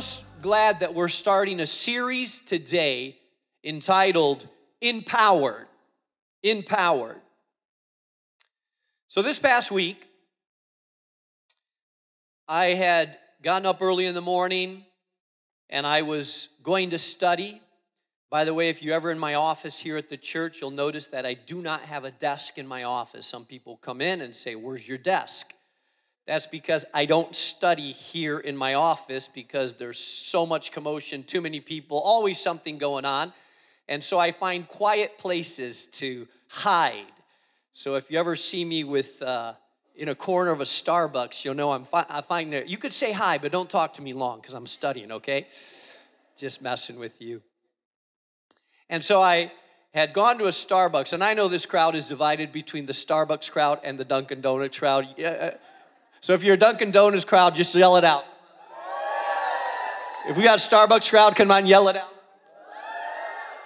Most glad that we're starting a series today entitled Empowered. Empowered. So, this past week, I had gotten up early in the morning and I was going to study. By the way, if you're ever in my office here at the church, you'll notice that I do not have a desk in my office. Some people come in and say, Where's your desk? That's because I don't study here in my office because there's so much commotion, too many people, always something going on. And so I find quiet places to hide. So if you ever see me with uh, in a corner of a Starbucks, you'll know I'm fi- I find that you could say hi, but don't talk to me long because I'm studying. Okay, just messing with you. And so I had gone to a Starbucks, and I know this crowd is divided between the Starbucks crowd and the Dunkin' Donuts crowd. Uh, so if you're a Dunkin' Donuts crowd, just yell it out. If we got Starbucks crowd, come on, yell it out.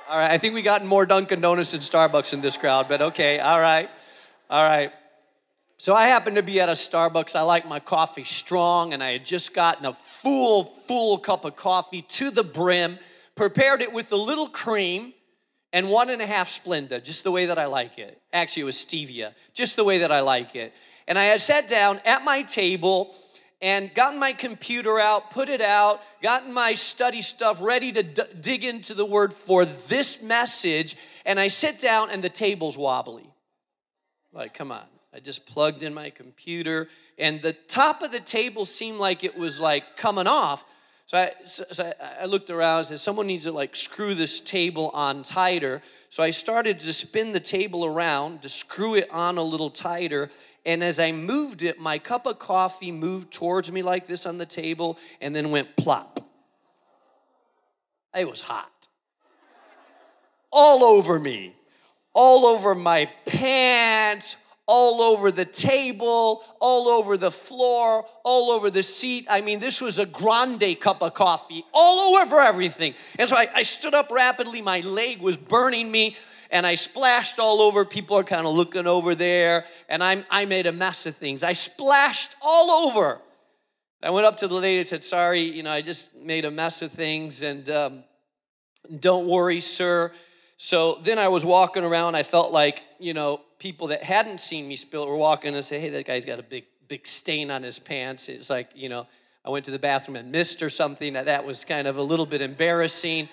All right, I think we got more Dunkin' Donuts than Starbucks in this crowd, but okay, all right, all right. So I happen to be at a Starbucks. I like my coffee strong, and I had just gotten a full, full cup of coffee to the brim, prepared it with a little cream and one and a half Splenda, just the way that I like it. Actually, it was stevia, just the way that I like it. And I had sat down at my table and gotten my computer out, put it out, gotten my study stuff ready to d- dig into the word for this message. And I sit down and the table's wobbly. Like, come on. I just plugged in my computer and the top of the table seemed like it was like coming off. So I, so, so I, I looked around and said, someone needs to like screw this table on tighter. So I started to spin the table around to screw it on a little tighter. And as I moved it, my cup of coffee moved towards me like this on the table and then went plop. It was hot. All over me, all over my pants, all over the table, all over the floor, all over the seat. I mean, this was a grande cup of coffee, all over everything. And so I, I, stood up rapidly. My leg was burning me and I splashed all over. People are kind of looking over there, and I'm, I made a mess of things. I splashed all over. I went up to the lady and said, Sorry, you know, I just made a mess of things, and um, don't worry, sir. So then I was walking around. I felt like, you know, people that hadn't seen me spill were walking and say, Hey, that guy's got a big, big stain on his pants. It's like, you know, I went to the bathroom and missed or something. That was kind of a little bit embarrassing.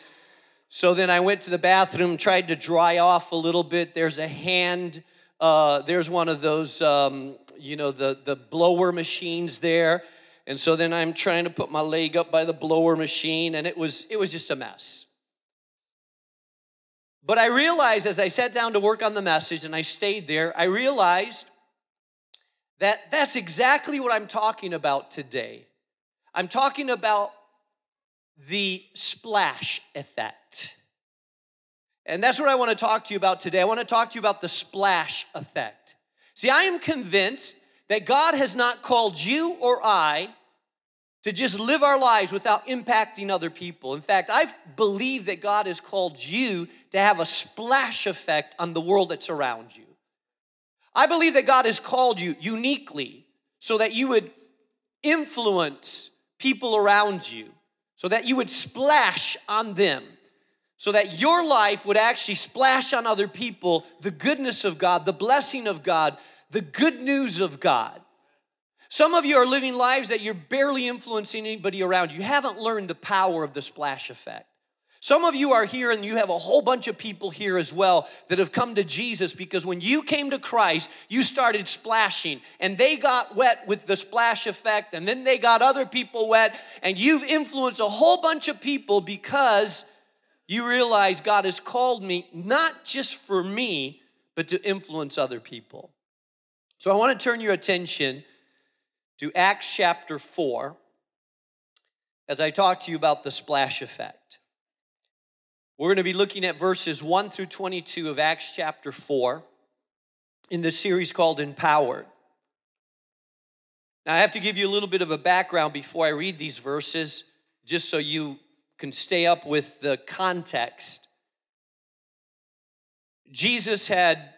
So then I went to the bathroom, tried to dry off a little bit. There's a hand, uh, there's one of those, um, you know, the, the blower machines there. And so then I'm trying to put my leg up by the blower machine, and it was, it was just a mess. But I realized as I sat down to work on the message and I stayed there, I realized that that's exactly what I'm talking about today. I'm talking about the splash effect. And that's what I want to talk to you about today. I want to talk to you about the splash effect. See, I am convinced that God has not called you or I to just live our lives without impacting other people. In fact, I believe that God has called you to have a splash effect on the world that's around you. I believe that God has called you uniquely so that you would influence people around you so that you would splash on them, so that your life would actually splash on other people the goodness of God, the blessing of God, the good news of God. Some of you are living lives that you're barely influencing anybody around you. You haven't learned the power of the splash effect. Some of you are here and you have a whole bunch of people here as well that have come to Jesus because when you came to Christ, you started splashing and they got wet with the splash effect and then they got other people wet and you've influenced a whole bunch of people because you realize God has called me not just for me, but to influence other people. So I want to turn your attention to Acts chapter 4 as I talk to you about the splash effect. We're going to be looking at verses 1 through 22 of Acts chapter 4 in the series called Empowered. Now, I have to give you a little bit of a background before I read these verses, just so you can stay up with the context. Jesus had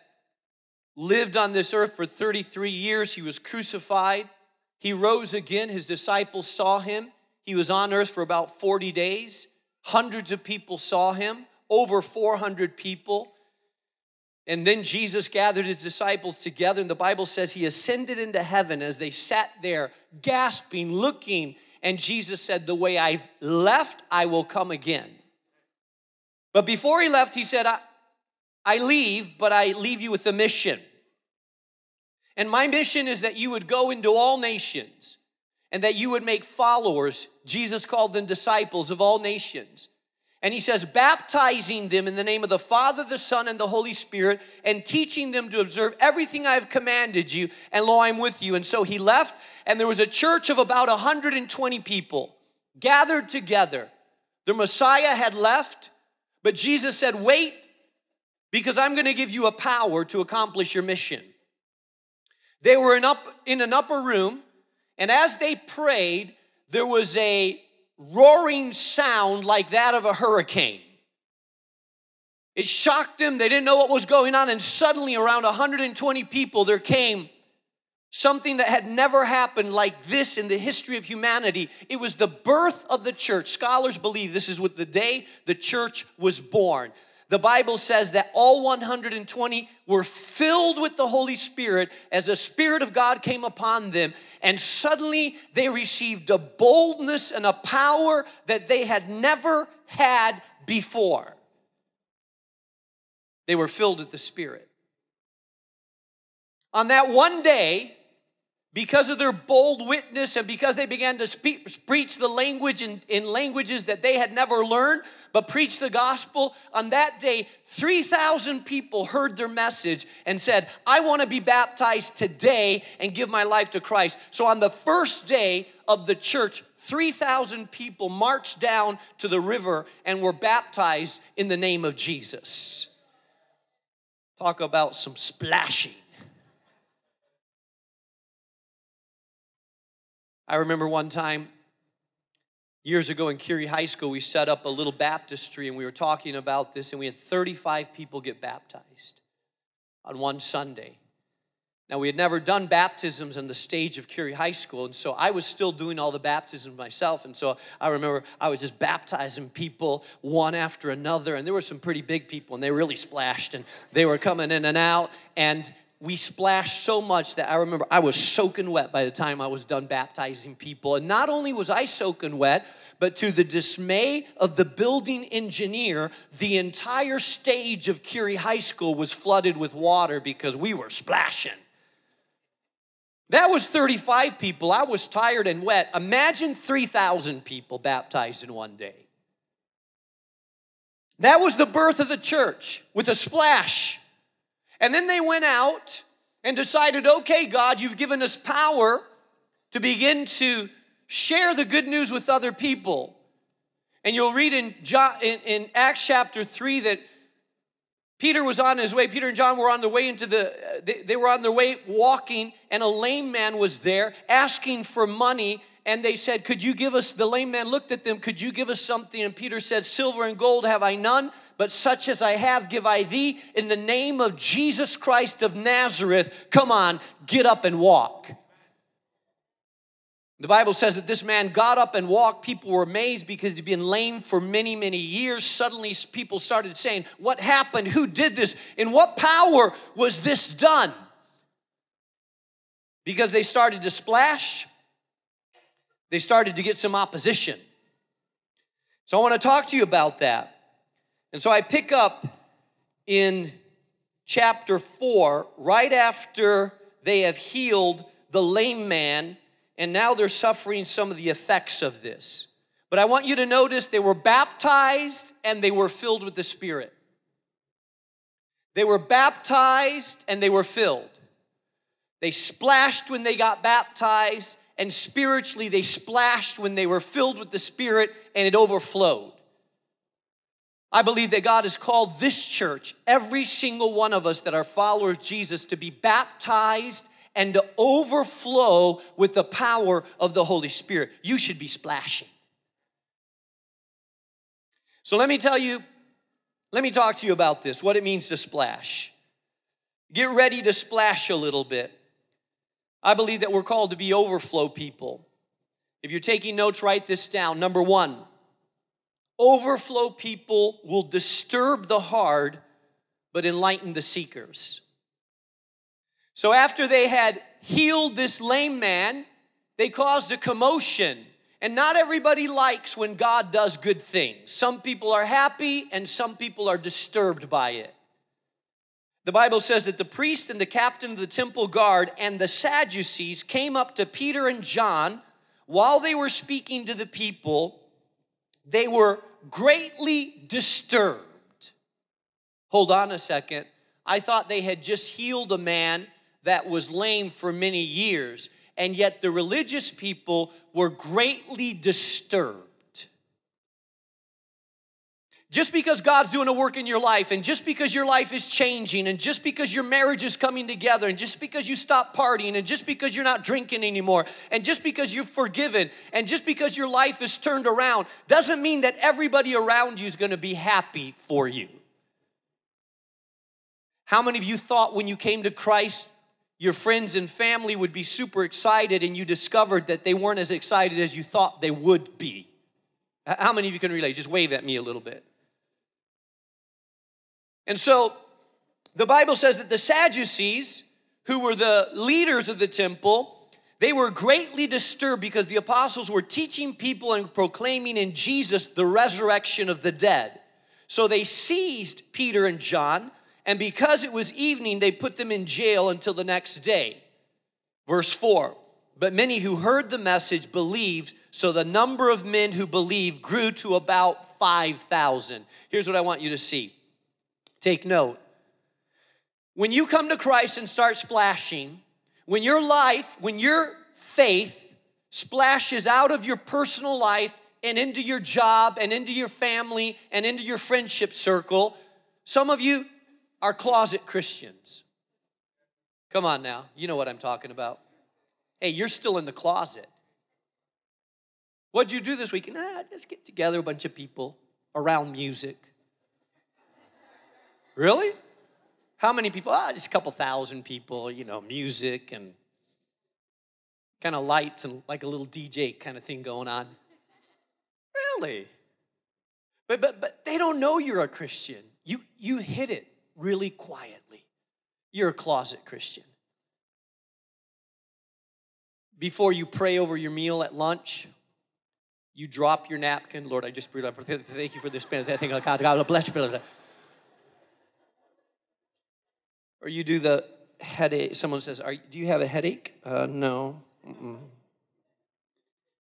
lived on this earth for 33 years. He was crucified. He rose again. His disciples saw him. He was on earth for about 40 days. Hundreds of people saw him, over 400 people. And then Jesus gathered his disciples together, and the Bible says he ascended into heaven as they sat there gasping, looking. And Jesus said, The way I left, I will come again. But before he left, he said, I, I leave, but I leave you with a mission. And my mission is that you would go into all nations and that you would make followers. Jesus called them disciples of all nations. And he says, baptizing them in the name of the Father, the Son, and the Holy Spirit, and teaching them to observe everything I have commanded you, and lo, I'm with you. And so he left, and there was a church of about 120 people gathered together. The Messiah had left, but Jesus said, Wait, because I'm going to give you a power to accomplish your mission. They were in, up, in an upper room and as they prayed, there was a roaring sound like that of a hurricane. It shocked them. They didn't know what was going on. And suddenly, around 120 people, there came something that had never happened like this in the history of humanity. It was the birth of the church. Scholars believe this is what the day the church was born the Bible says that all 120 were filled with the Holy Spirit as the Spirit of God came upon them, and suddenly they received a boldness and a power that they had never had before. They were filled with the Spirit. On that one day, because of their bold witness and because they began to speak, preach the language in, in languages that they had never learned, but preach the gospel, on that day, 3,000 people heard their message and said, I want to be baptized today and give my life to Christ. So on the first day of the church, 3,000 people marched down to the river and were baptized in the name of Jesus. Talk about some splashing. I remember one time years ago in Curie High School, we set up a little baptistry and we were talking about this, and we had 35 people get baptized on one Sunday. Now, we had never done baptisms on the stage of Curie High School, and so I was still doing all the baptisms myself. And so I remember I was just baptizing people one after another, and there were some pretty big people, and they really splashed, and they were coming in and out. And we splashed so much that I remember I was soaking wet by the time I was done baptizing people. And not only was I soaking wet, but to the dismay of the building engineer, the entire stage of Curie High School was flooded with water because we were splashing. That was 35 people. I was tired and wet. Imagine 3,000 people baptized in one day. That was the birth of the church with a splash. And then they went out and decided, okay, God, you've given us power to begin to share the good news with other people. And you'll read in, in, in Acts chapter 3 that Peter was on his way. Peter and John were on their way into the, uh, they, they were on their way walking, and a lame man was there asking for money. And they said, Could you give us, the lame man looked at them, Could you give us something? And Peter said, Silver and gold have I none, but such as I have give I thee. In the name of Jesus Christ of Nazareth, come on, get up and walk. The Bible says that this man got up and walked. People were amazed because he'd been lame for many, many years. Suddenly, people started saying, What happened? Who did this? In what power was this done? Because they started to splash, they started to get some opposition. So, I want to talk to you about that. And so, I pick up in chapter 4, right after they have healed the lame man and now they're suffering some of the effects of this. But I want you to notice they were baptized and they were filled with the Spirit. They were baptized and they were filled. They splashed when they got baptized, and spiritually they splashed when they were filled with the Spirit and it overflowed. I believe that God has called this church, every single one of us that are followers of Jesus, to be baptized and to overflow with the power of the Holy Spirit. You should be splashing. So let me tell you, let me talk to you about this what it means to splash. Get ready to splash a little bit. I believe that we're called to be overflow people. If you're taking notes, write this down. Number one, overflow people will disturb the hard but enlighten the seekers. So after they had healed this lame man, they caused a commotion. And not everybody likes when God does good things. Some people are happy and some people are disturbed by it. The Bible says that the priest and the captain of the temple guard and the Sadducees came up to Peter and John while they were speaking to the people. They were greatly disturbed. Hold on a second. I thought they had just healed a man that was lame for many years. And yet the religious people were greatly disturbed. Just because God's doing a work in your life, and just because your life is changing, and just because your marriage is coming together, and just because you stop partying, and just because you're not drinking anymore, and just because you have forgiven, and just because your life is turned around, doesn't mean that everybody around you is gonna be happy for you. How many of you thought when you came to Christ your friends and family would be super excited and you discovered that they weren't as excited as you thought they would be. How many of you can relate? Just wave at me a little bit. And so the Bible says that the Sadducees, who were the leaders of the temple, they were greatly disturbed because the apostles were teaching people and proclaiming in Jesus the resurrection of the dead. So they seized Peter and John and because it was evening, they put them in jail until the next day. Verse 4 But many who heard the message believed, so the number of men who believed grew to about 5,000. Here's what I want you to see take note. When you come to Christ and start splashing, when your life, when your faith splashes out of your personal life and into your job and into your family and into your friendship circle, some of you are closet Christians. Come on now, you know what I'm talking about. Hey, you're still in the closet. What'd you do this weekend? I just get together a bunch of people around music. Really? How many people? Ah, just a couple thousand people, you know, music and kind of lights and like a little DJ kind of thing going on. Really? But but but they don't know you're a Christian. You you hid it really quietly. You're a closet Christian. Before you pray over your meal at lunch, you drop your napkin. Lord, I just breathe up. Thank you for this. Thank you, God. God bless you. Or you do the headache. Someone says, Are, Do you have a headache? Uh, no. Mm-mm.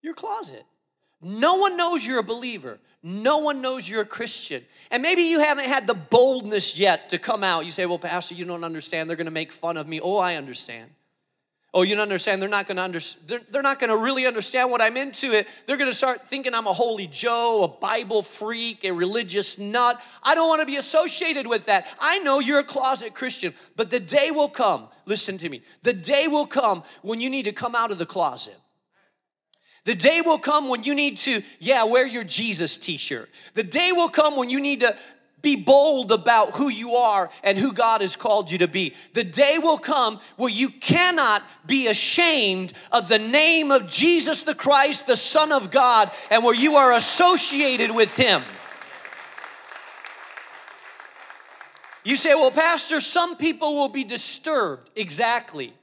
Your closet. No one knows you're a believer. No one knows you're a Christian. And maybe you haven't had the boldness yet to come out. You say, Well, Pastor, you don't understand. They're going to make fun of me. Oh, I understand. Oh, you don't understand. They're not going to understand. They're, they're not going to really understand what I'm into. It. They're going to start thinking I'm a holy Joe, a Bible freak, a religious nut. I don't want to be associated with that. I know you're a closet Christian, but the day will come. Listen to me. The day will come when you need to come out of the closet. The day will come when you need to, yeah, wear your Jesus t shirt. The day will come when you need to be bold about who you are and who God has called you to be. The day will come where you cannot be ashamed of the name of Jesus the Christ, the Son of God, and where you are associated with Him. You say, well, Pastor, some people will be disturbed. Exactly.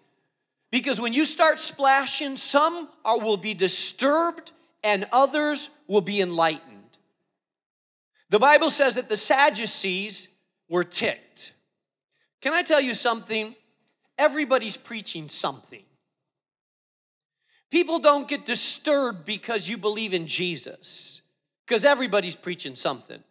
Because when you start splashing, some are, will be disturbed and others will be enlightened. The Bible says that the Sadducees were ticked. Can I tell you something? Everybody's preaching something. People don't get disturbed because you believe in Jesus, because everybody's preaching something.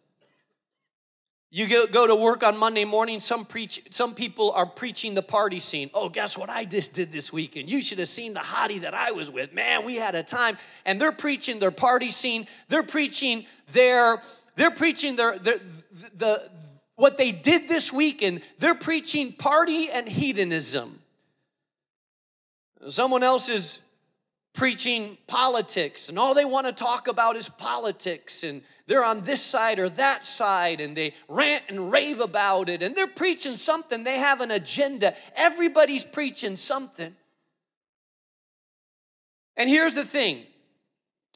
You go, go to work on Monday morning, some, preach, some people are preaching the party scene. Oh, guess what I just did this weekend? You should have seen the hottie that I was with. Man, we had a time. And they're preaching their party scene. They're preaching their, they're preaching their, their the, the, what they did this weekend. They're preaching party and hedonism. Someone else is preaching politics, and all they want to talk about is politics and they're on this side or that side and they rant and rave about it and they're preaching something. They have an agenda. Everybody's preaching something. And here's the thing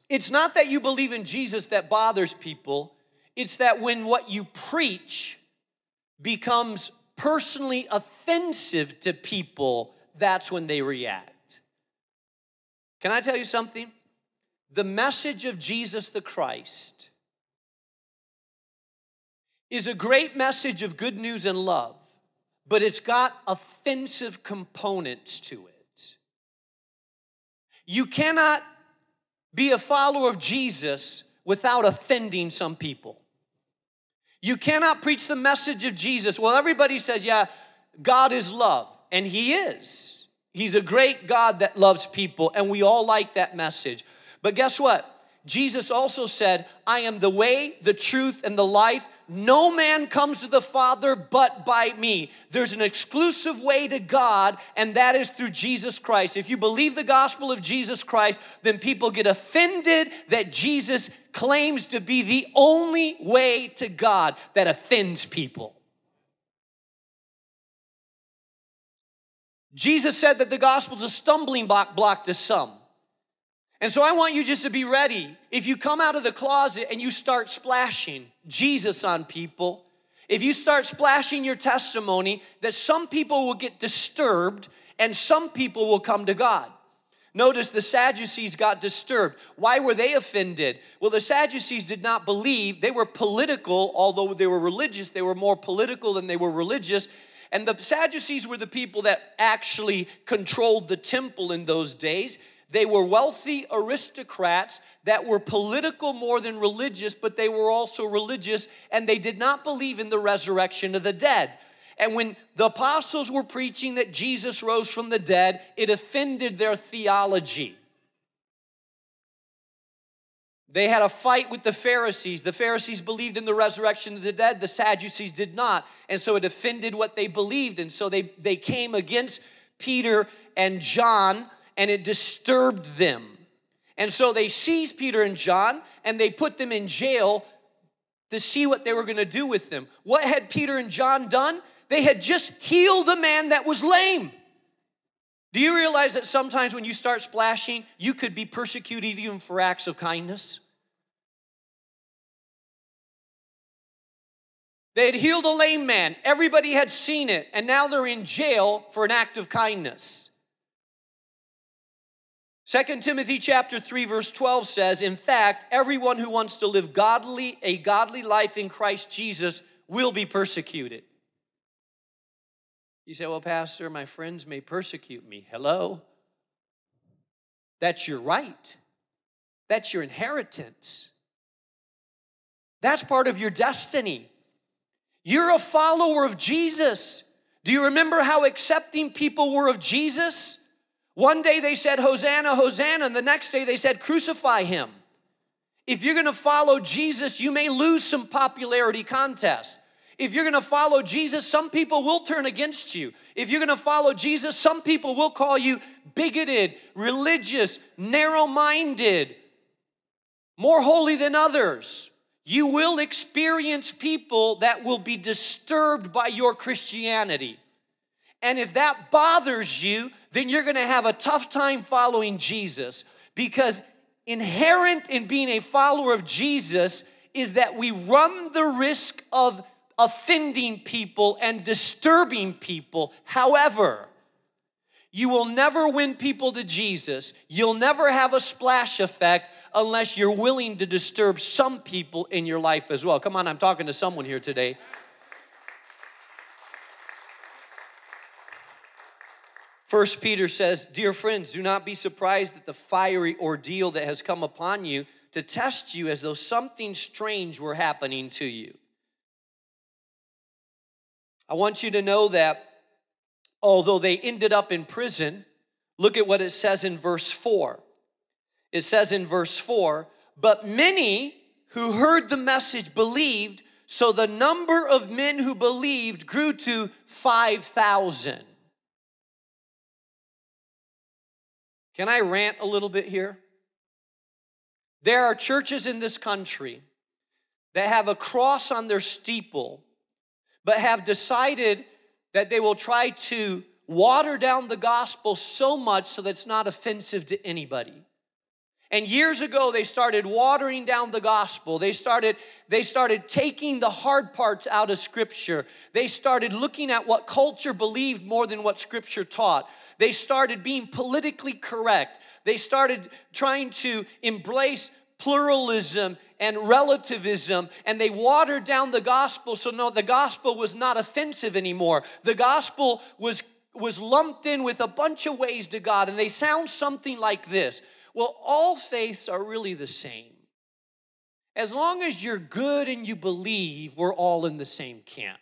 it's not that you believe in Jesus that bothers people, it's that when what you preach becomes personally offensive to people, that's when they react. Can I tell you something? The message of Jesus the Christ is a great message of good news and love, but it's got offensive components to it. You cannot be a follower of Jesus without offending some people. You cannot preach the message of Jesus. Well, everybody says, yeah, God is love, and He is. He's a great God that loves people, and we all like that message. But guess what? Jesus also said, I am the way, the truth, and the life. No man comes to the Father but by me. There's an exclusive way to God, and that is through Jesus Christ. If you believe the gospel of Jesus Christ, then people get offended that Jesus claims to be the only way to God that offends people. Jesus said that the gospel is a stumbling block to some. And so I want you just to be ready if you come out of the closet and you start splashing Jesus on people, if you start splashing your testimony, that some people will get disturbed and some people will come to God. Notice the Sadducees got disturbed. Why were they offended? Well, the Sadducees did not believe. They were political, although they were religious, they were more political than they were religious. And the Sadducees were the people that actually controlled the temple in those days. They were wealthy aristocrats that were political more than religious, but they were also religious, and they did not believe in the resurrection of the dead. And when the apostles were preaching that Jesus rose from the dead, it offended their theology. They had a fight with the Pharisees. The Pharisees believed in the resurrection of the dead, the Sadducees did not. And so it offended what they believed. And so they, they came against Peter and John and it disturbed them. And so they seized Peter and John and they put them in jail to see what they were going to do with them. What had Peter and John done? They had just healed a man that was lame. Do you realize that sometimes when you start splashing, you could be persecuted even for acts of kindness? They had healed a lame man, everybody had seen it, and now they're in jail for an act of kindness. 2 Timothy chapter 3 verse 12 says, "In fact, everyone who wants to live godly, a godly life in Christ Jesus will be persecuted." You say, "Well, pastor, my friends may persecute me." Hello. That's your right. That's your inheritance. That's part of your destiny. You're a follower of Jesus. Do you remember how accepting people were of Jesus? One day they said, Hosanna, Hosanna, and the next day they said, Crucify him. If you're gonna follow Jesus, you may lose some popularity contest. If you're gonna follow Jesus, some people will turn against you. If you're gonna follow Jesus, some people will call you bigoted, religious, narrow minded, more holy than others. You will experience people that will be disturbed by your Christianity. And if that bothers you, then you're going to have a tough time following Jesus because inherent in being a follower of Jesus is that we run the risk of offending people and disturbing people. However, you will never win people to Jesus. You'll never have a splash effect unless you're willing to disturb some people in your life as well. Come on, I'm talking to someone here today. First Peter says, Dear friends, do not be surprised at the fiery ordeal that has come upon you to test you as though something strange were happening to you. I want you to know that although they ended up in prison, look at what it says in verse 4. It says in verse 4, but many who heard the message believed, so the number of men who believed grew to 5,000. Can I rant a little bit here? There are churches in this country that have a cross on their steeple, but have decided that they will try to water down the gospel so much so that it's not offensive to anybody. And years ago they started watering down the gospel. They started they started taking the hard parts out of scripture. They started looking at what culture believed more than what scripture taught. They started being politically correct. They started trying to embrace pluralism and relativism and they watered down the gospel so no the gospel was not offensive anymore the gospel was was lumped in with a bunch of ways to god and they sound something like this well all faiths are really the same as long as you're good and you believe we're all in the same camp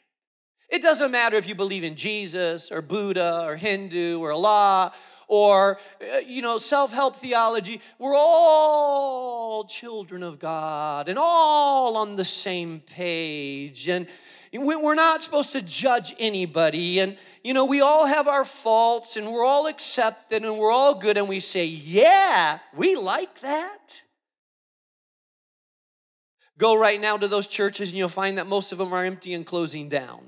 it doesn't matter if you believe in Jesus or Buddha or Hindu or Allah or uh, you know self-help theology we're all children of god and all on the same page and we're not supposed to judge anybody and you know we all have our faults and we're all accepted and we're all good and we say yeah we like that go right now to those churches and you'll find that most of them are empty and closing down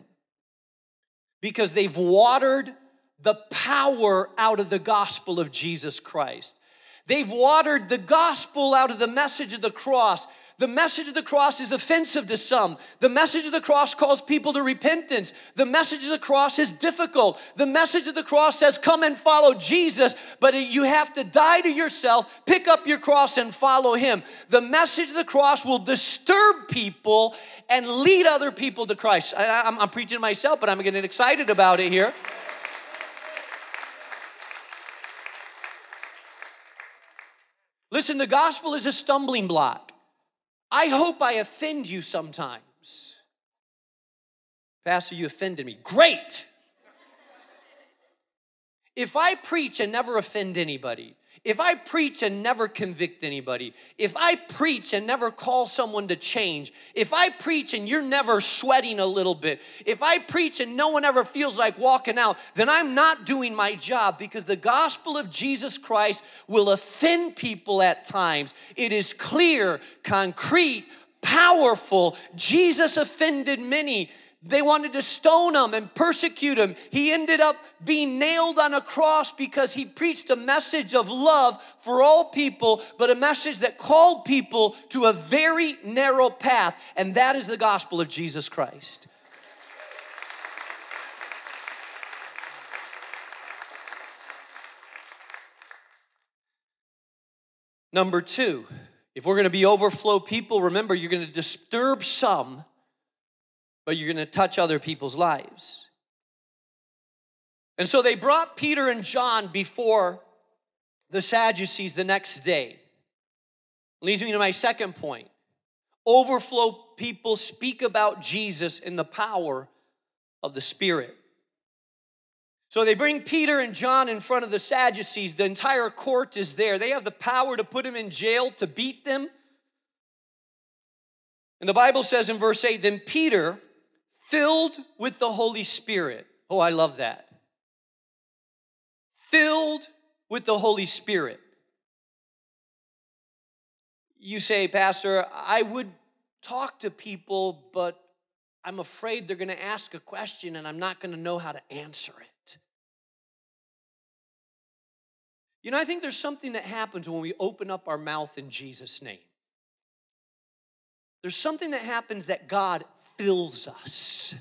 because they've watered the power out of the gospel of Jesus Christ. They've watered the gospel out of the message of the cross the message of the cross is offensive to some. The message of the cross calls people to repentance. The message of the cross is difficult. The message of the cross says, Come and follow Jesus, but you have to die to yourself, pick up your cross, and follow Him. The message of the cross will disturb people and lead other people to Christ. I, am preaching myself, but I'm getting excited about it here. Listen, the gospel is a stumbling block. I hope I offend you sometimes. Pastor, you offended me. Great. If I preach and never offend anybody, if I preach and never convict anybody, if I preach and never call someone to change, if I preach and you're never sweating a little bit, if I preach and no one ever feels like walking out, then I'm not doing my job because the gospel of Jesus Christ will offend people at times. It is clear, concrete, powerful. Jesus offended many. They wanted to stone him and persecute him. He ended up being nailed on a cross because he preached a message of love for all people, but a message that called people to a very narrow path, and that is the gospel of Jesus Christ. Number two, if we're going to be overflow people, remember you're going to disturb some but you're going to touch other people's lives. And so they brought Peter and John before the Sadducees the next day. Leads me to my second point. Overflow people speak about Jesus in the power of the Spirit. So they bring Peter and John in front of the Sadducees. The entire court is there. They have the power to put him in jail, to beat them. And the Bible says in verse 8 Then Peter, filled with the Holy Spirit. Oh, I love that. Filled with the Holy Spirit. You say, Pastor, I would talk to people, but I'm afraid they're going to ask a question and I'm not going to know how to answer it. You know, I think there's something that happens when we open up our mouth in Jesus' name. There's something that happens that God fills us.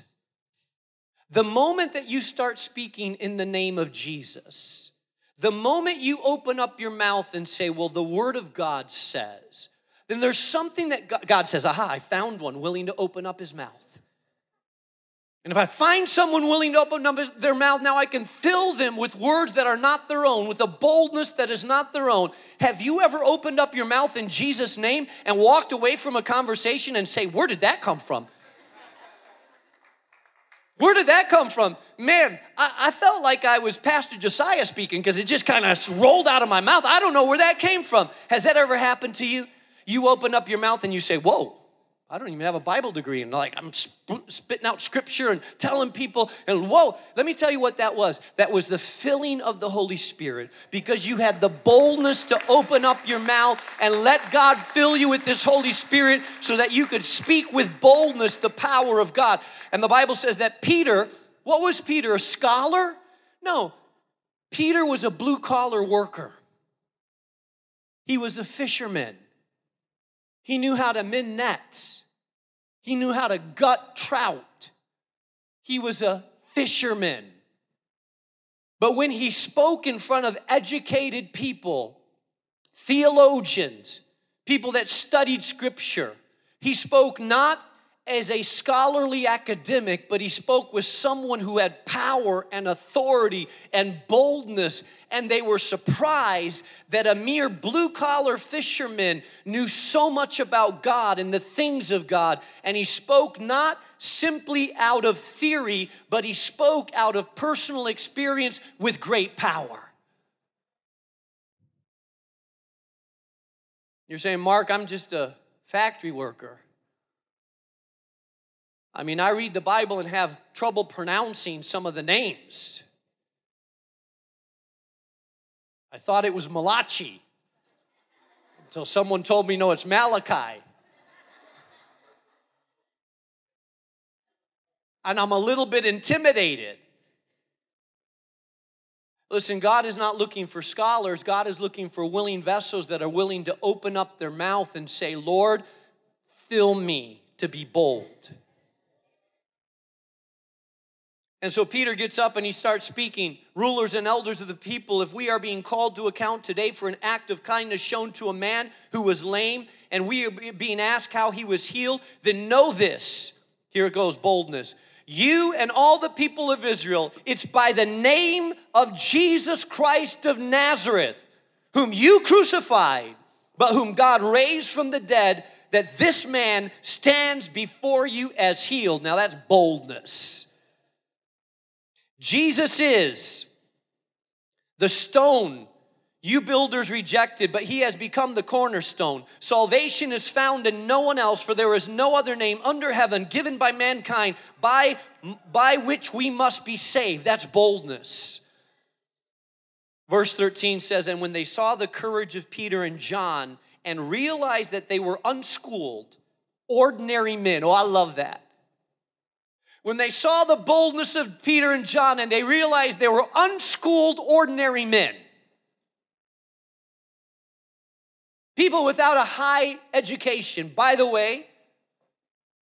The moment that you start speaking in the name of Jesus, the moment you open up your mouth and say, Well, the Word of God says, then there's something that God says, Aha, I found one willing to open up his mouth. And if I find someone willing to open up their mouth, now I can fill them with words that are not their own, with a boldness that is not their own. Have you ever opened up your mouth in Jesus' name and walked away from a conversation and say, Where did that come from? Where did that come from? Man, I, I felt like I was Pastor Josiah speaking because it just kind of rolled out of my mouth. I don't know where that came from. Has that ever happened to you? You open up your mouth and you say, Whoa, I don't even have a Bible degree. And like, I'm sp- spitting out scripture and telling people, and whoa, let me tell you what that was. That was the filling of the Holy Spirit because you had the boldness to open up your mouth and let God fill you with this Holy Spirit so that you could speak with boldness the power of God. And the Bible says that Peter, what was Peter, a scholar? No, Peter was a blue collar worker, he was a fisherman. He knew how to mend nets. He knew how to gut trout. He was a fisherman. But when he spoke in front of educated people, theologians, people that studied scripture, he spoke not as a scholarly academic, but he spoke with someone who had power and authority and boldness, and they were surprised that a mere blue collar fisherman knew so much about God and the things of God. And he spoke not simply out of theory, but he spoke out of personal experience with great power. You're saying, Mark, I'm just a factory worker. I mean, I read the Bible and have trouble pronouncing some of the names. I thought it was Malachi until someone told me, no, it's Malachi. And I'm a little bit intimidated. Listen, God is not looking for scholars. God is looking for willing vessels that are willing to open up their mouth and say, Lord, fill me to be bold. And so Peter gets up and he starts speaking. Rulers and elders of the people, if we are being called to account today for an act of kindness shown to a man who was lame and we are being asked how he was healed, then know this. Here it goes boldness. You and all the people of Israel, it's by the name of Jesus Christ of Nazareth, whom you crucified, but whom God raised from the dead, that this man stands before you as healed. Now that's boldness. Jesus is the stone you builders rejected, but he has become the cornerstone. Salvation is found in no one else, for there is no other name under heaven given by mankind by, by which we must be saved. That's boldness. Verse 13 says, And when they saw the courage of Peter and John and realized that they were unschooled, ordinary men, oh, I love that when they saw the boldness of Peter and John and they realized they were unschooled, ordinary men, people without a high education. By the way,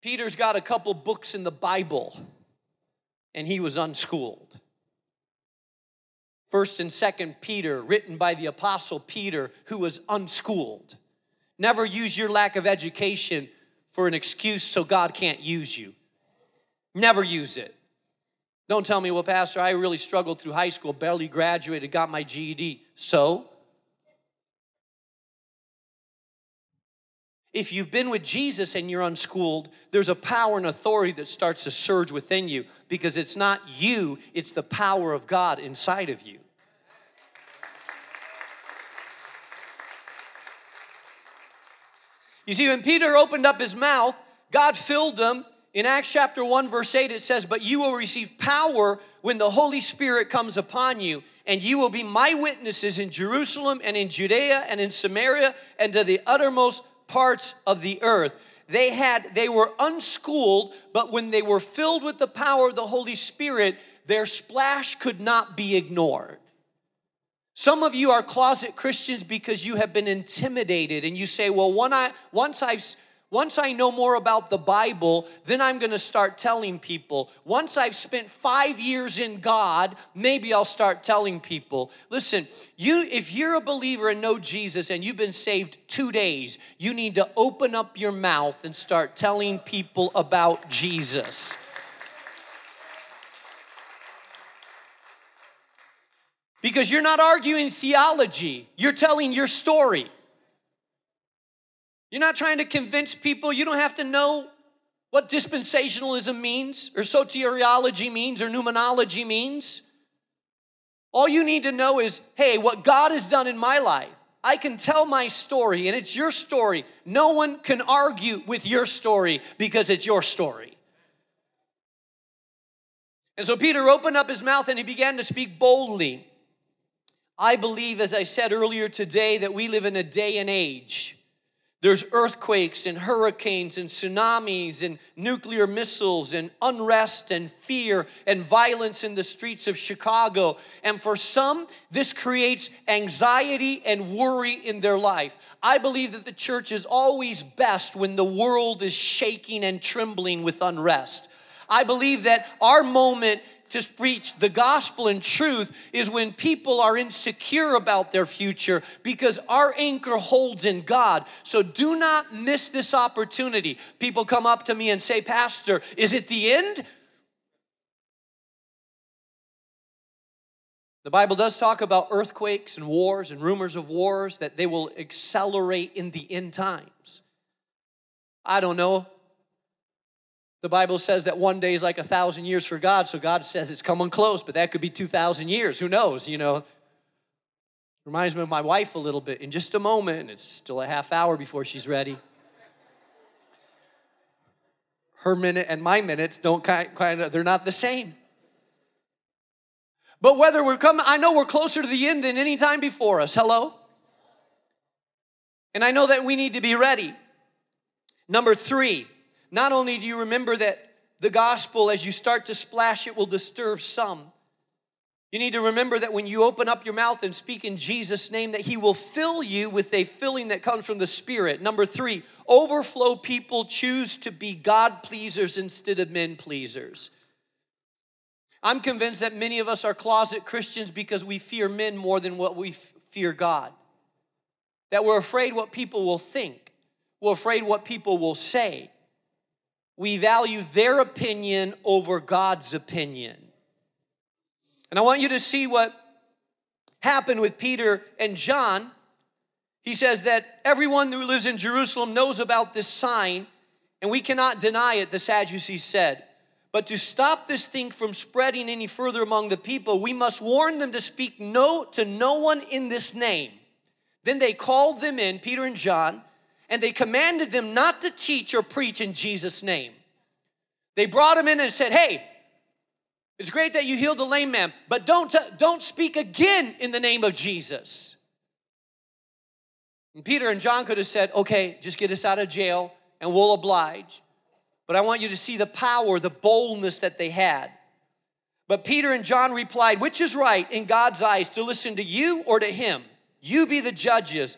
Peter's got a couple books in the Bible, and he was unschooled. First and Second Peter, written by the Apostle Peter, who was unschooled. Never use your lack of education for an excuse so God can't use you. Never use it. Don't tell me, well, Pastor, I really struggled through high school, barely graduated, got my GED. So? If you've been with Jesus and you're unschooled, there's a power and authority that starts to surge within you because it's not you, it's the power of God inside of you. You see, when Peter opened up his mouth, God filled him in Acts chapter 1, verse 8, it says, But you will receive power when the Holy Spirit comes upon you, and you will be my witnesses in Jerusalem and in Judea and in Samaria and to the uttermost parts of the earth. They had, they were unschooled, but when they were filled with the power of the Holy Spirit, their splash could not be ignored. Some of you are closet Christians because you have been intimidated and you say, Well, one I, once I've once I know more about the Bible, then I'm going to start telling people. Once I've spent 5 years in God, maybe I'll start telling people. Listen, you if you're a believer and know Jesus and you've been saved 2 days, you need to open up your mouth and start telling people about Jesus. Because you're not arguing theology, you're telling your story. You're not trying to convince people. You don't have to know what dispensationalism means or soteriology means or pneumonology means. All you need to know is hey, what God has done in my life, I can tell my story and it's your story. No one can argue with your story because it's your story. And so Peter opened up his mouth and he began to speak boldly. I believe, as I said earlier today, that we live in a day and age there's earthquakes and hurricanes and tsunamis and nuclear missiles and unrest and fear and violence in the streets of Chicago. And for some, this creates anxiety and worry in their life. I believe that the church is always best when the world is shaking and trembling with unrest. I believe that our moment to preach the gospel and truth is when people are insecure about their future because our anchor holds in God. So do not miss this opportunity. People come up to me and say, Pastor, is it the end? The Bible does talk about earthquakes and wars and rumors of wars that they will accelerate in the end times. I don't know the Bible says that one day is like a thousand years for God, so God says it's coming close, but that could be 2,000 years. Who knows? You know, reminds me of my wife a little bit. In just a moment, it's still a half hour before she's ready. Her minute and my minutes don't kind, kind of, they're not the same. But whether we're coming, I know we're closer to the end than any time before us. Hello? And I know that we need to be ready. Number three, not only do you remember that the gospel, as you start to splash, it will disturb some. You need to remember that when you open up your mouth and speak in Jesus' name, that He will fill you with a filling that comes from the Spirit. Number three, overflow people choose to be God pleasers instead of men pleasers. I'm convinced that many of us are closet Christians because we fear men more than what we f- fear God. That we're afraid what people will think, we're afraid what people will say we value their opinion over God's opinion. And I want you to see what happened with Peter and John. He says that everyone who lives in Jerusalem knows about this sign, and we cannot deny it, the Sadducees said. But to stop this thing from spreading any further among the people, we must warn them to speak no to no one in this name. Then they called them in, Peter and John, and they commanded them not to teach or preach in Jesus' name. They brought him in and said, Hey, it's great that you healed the lame man, but don't, don't speak again in the name of Jesus. And Peter and John could have said, Okay, just get us out of jail and we'll oblige. But I want you to see the power, the boldness that they had. But Peter and John replied, Which is right in God's eyes, to listen to you or to him? You be the judges.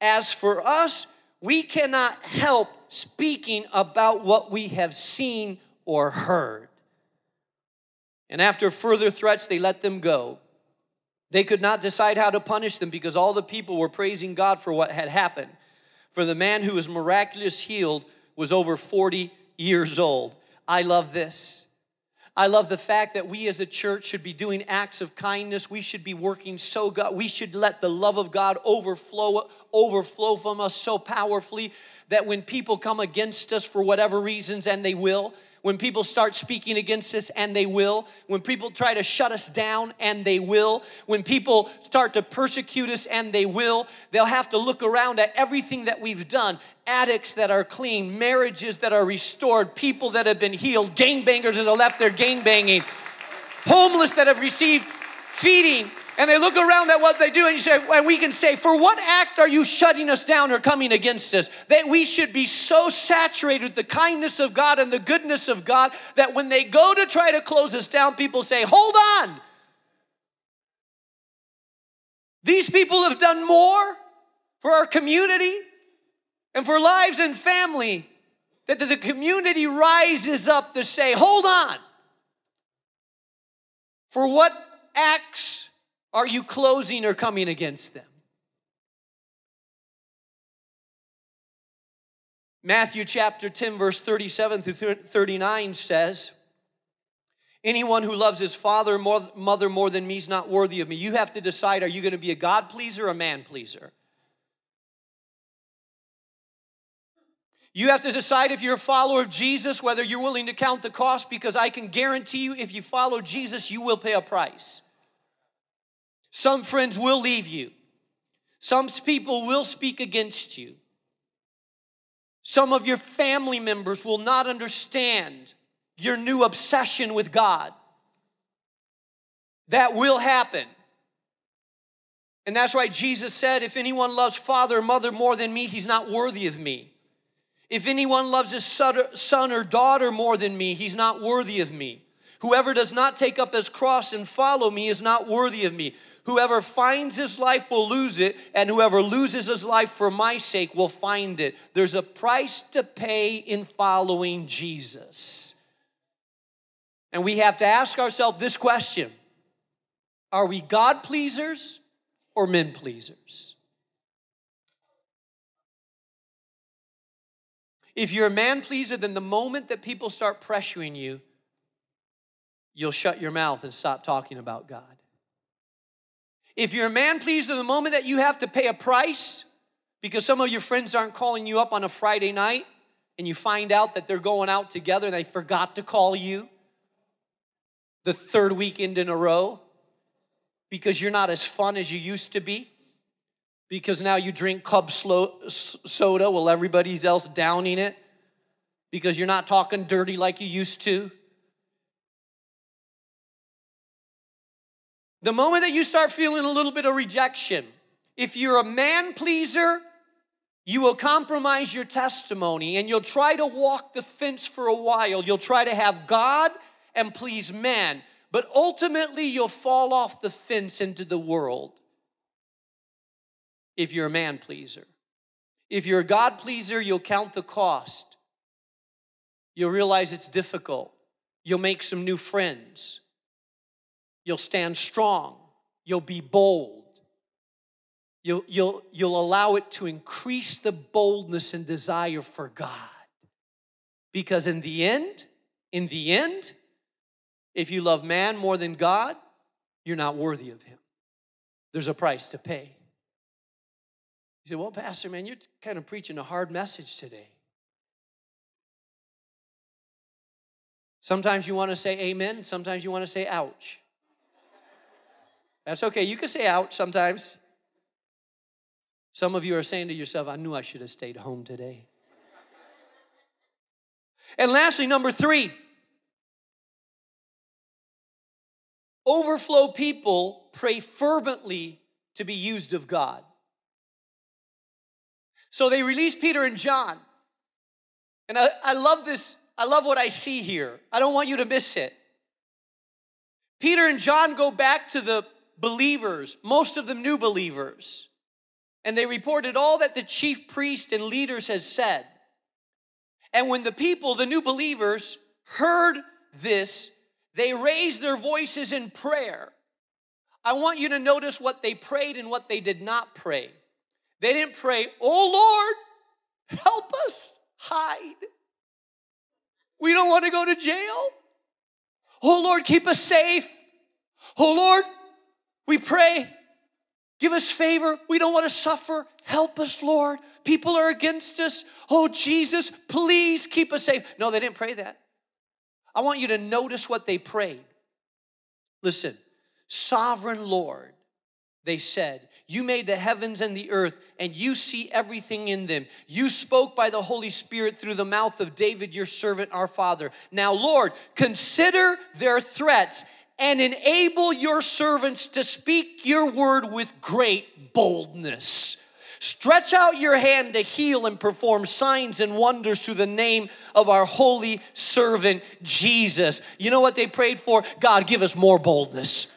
As for us, we cannot help speaking about what we have seen or heard. And after further threats, they let them go. They could not decide how to punish them because all the people were praising God for what had happened. For the man who was miraculously healed was over 40 years old. I love this. I love the fact that we as a church should be doing acts of kindness. We should be working so God. We should let the love of God overflow overflow from us so powerfully that when people come against us for whatever reasons and they will, when people start speaking against us, and they will. When people try to shut us down, and they will. When people start to persecute us, and they will. They'll have to look around at everything that we've done addicts that are clean, marriages that are restored, people that have been healed, gangbangers that have left their gangbanging, homeless that have received feeding, and they look around at what they do and you say and we can say for what act are you shutting us down or coming against us that we should be so saturated with the kindness of god and the goodness of god that when they go to try to close us down people say hold on these people have done more for our community and for lives and family that the community rises up to say hold on for what acts are you closing or coming against them? Matthew chapter 10, verse 37 through 39 says, Anyone who loves his father or mother more than me is not worthy of me. You have to decide are you going to be a God pleaser or a man pleaser? You have to decide if you're a follower of Jesus, whether you're willing to count the cost, because I can guarantee you, if you follow Jesus, you will pay a price. Some friends will leave you. Some people will speak against you. Some of your family members will not understand your new obsession with God. That will happen. And that's why Jesus said, If anyone loves father or mother more than me, he's not worthy of me. If anyone loves his son or daughter more than me, he's not worthy of me. Whoever does not take up his cross and follow me is not worthy of me. Whoever finds his life will lose it, and whoever loses his life for my sake will find it. There's a price to pay in following Jesus. And we have to ask ourselves this question Are we God pleasers or men pleasers? If you're a man pleaser, then the moment that people start pressuring you, you'll shut your mouth and stop talking about God. If you're a man pleaser, the moment that you have to pay a price, because some of your friends aren't calling you up on a Friday night, and you find out that they're going out together and they forgot to call you the third weekend in a row because you're not as fun as you used to be because now you drink club soda while everybody's else downing it because you're not talking dirty like you used to The moment that you start feeling a little bit of rejection, if you're a man pleaser, you will compromise your testimony and you'll try to walk the fence for a while. You'll try to have God and please man, but ultimately you'll fall off the fence into the world if you're a man pleaser. If you're a God pleaser, you'll count the cost. You'll realize it's difficult. You'll make some new friends. You'll stand strong. You'll be bold. You'll, you'll, you'll allow it to increase the boldness and desire for God. Because in the end, in the end, if you love man more than God, you're not worthy of him. There's a price to pay. You say, Well, Pastor, man, you're kind of preaching a hard message today. Sometimes you want to say amen, sometimes you want to say ouch. That's okay. You can say out sometimes. Some of you are saying to yourself, I knew I should have stayed home today. and lastly, number three, overflow people pray fervently to be used of God. So they release Peter and John. And I, I love this, I love what I see here. I don't want you to miss it. Peter and John go back to the believers, most of them new believers. And they reported all that the chief priest and leaders had said. And when the people, the new believers, heard this, they raised their voices in prayer. I want you to notice what they prayed and what they did not pray. They didn't pray, Oh Lord, help us hide. We don't want to go to jail. Oh Lord, keep us safe. Oh Lord, we pray, give us favor. We don't want to suffer. Help us, Lord. People are against us. Oh, Jesus, please keep us safe. No, they didn't pray that. I want you to notice what they prayed. Listen, sovereign Lord, they said, you made the heavens and the earth, and you see everything in them. You spoke by the Holy Spirit through the mouth of David, your servant, our father. Now, Lord, consider their threats and enable your servants to speak your word with great boldness. Stretch out your hand to heal and perform signs and wonders through the name of our holy servant Jesus. You know what they prayed for? God, give us more boldness.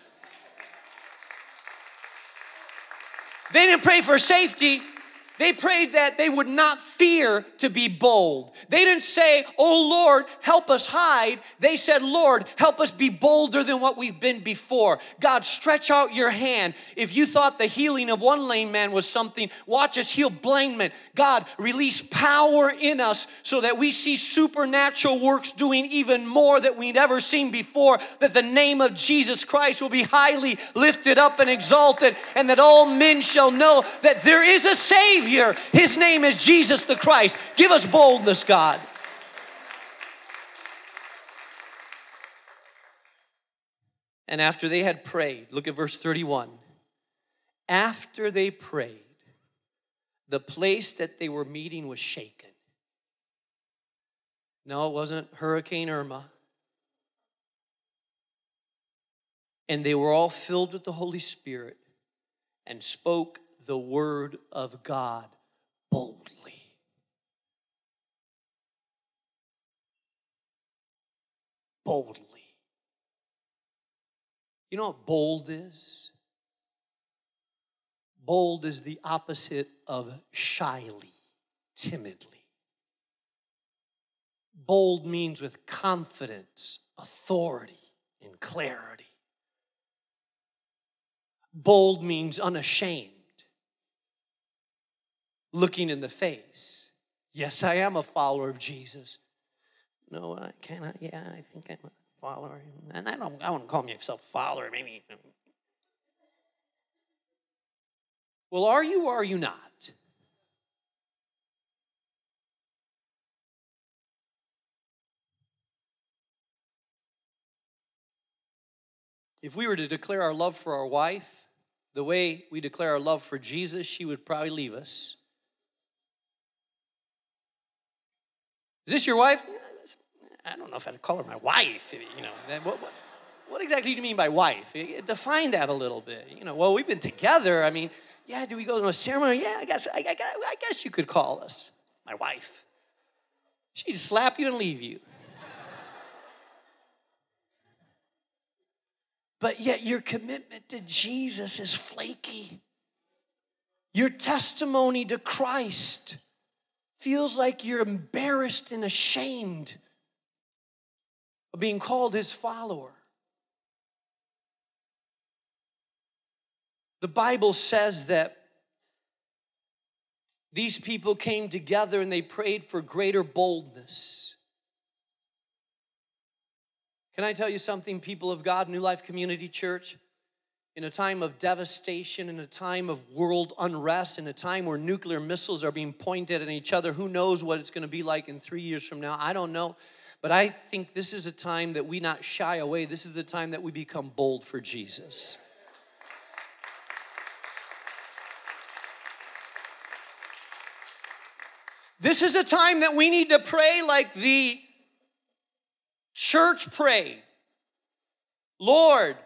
They didn't pray for safety, they prayed that they would not fear to be bold. They didn't say, Oh Lord, help us hide. They said, Lord, help us be bolder than what we've been before. God, stretch out your hand. If you thought the healing of one lame man was something, watch us heal blind men. God, release power in us so that we see supernatural works doing even more that we have never seen before, that the name of Jesus Christ will be highly lifted up and exalted, and that all men shall know that there is a Savior Savior. His name is Jesus the Christ. Give us boldness, God. And after they had prayed, look at verse 31. After they prayed, the place that they were meeting was shaken. No, it wasn't Hurricane Irma. And they were all filled with the Holy Spirit and spoke the Word of God boldly. Boldly. You know what bold is? Bold is the opposite of shyly, timidly. Bold means with confidence, authority, and clarity. Bold means unashamed looking in the face. Yes, I am a follower of Jesus. No, I cannot. Yeah, I think I'm a follower. And I don't. I wouldn't call myself a follower. Maybe. Well, are you or are you not? If we were to declare our love for our wife the way we declare our love for Jesus, she would probably leave us. Is this your wife? I don't know if I'd call her my wife. You know, what, what, what exactly do you mean by wife? Eh, define that a little bit. You know, well, we've been together. I mean, yeah, do we go to a ceremony? Yeah, I guess, I, I, I guess you could call us my wife. She'd slap you and leave you. but yet your commitment to Jesus is flaky. Your testimony to Christ feels like you're embarrassed and ashamed of being called his follower. The Bible says that these people came together and they prayed for greater boldness. Can I tell you something, people of God, New Life Community Church? in a time of devastation, in a time of world unrest, in a time where nuclear missiles are being pointed at each other. Who knows what it's going to be like in three years from now? I don't know. But I think this is a time that we not shy away. This is the time that we become bold for Jesus. This is a time that we need to pray like the church prayed. Lord,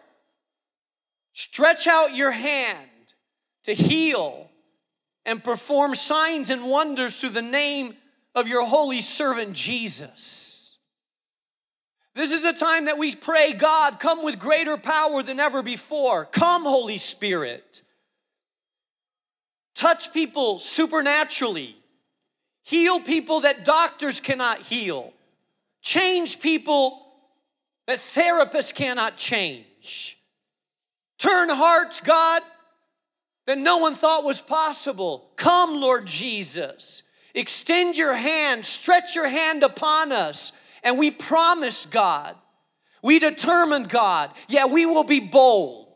Stretch out your hand to heal and perform signs and wonders through the name of your holy servant Jesus. This is a time that we pray, God, come with greater power than ever before. Come, Holy Spirit. Touch people supernaturally. Heal people that doctors cannot heal. Change people that therapists cannot change. Turn hearts, God, that no one thought was possible. Come, Lord Jesus. Extend your hand, stretch your hand upon us. And we promise God, we determined God, yeah, we will be bold.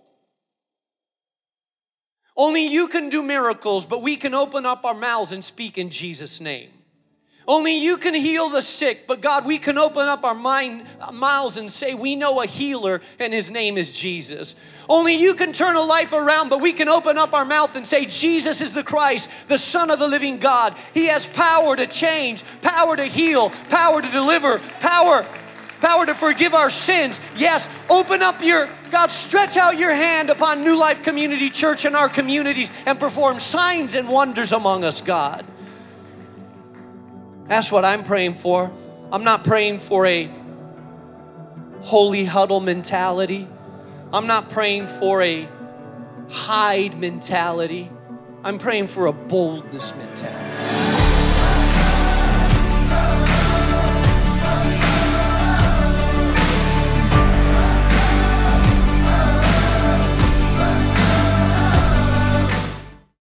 Only you can do miracles, but we can open up our mouths and speak in Jesus' name. Only you can heal the sick, but God, we can open up our mind, uh, mouths and say, We know a healer, and his name is Jesus. Only you can turn a life around, but we can open up our mouth and say, Jesus is the Christ, the Son of the living God. He has power to change, power to heal, power to deliver, power. Power to forgive our sins. Yes, open up your, God, stretch out your hand upon New Life Community Church and our communities and perform signs and wonders among us, God. That's what I'm praying for. I'm not praying for a holy huddle mentality. I'm not praying for a hide mentality. I'm praying for a boldness mentality.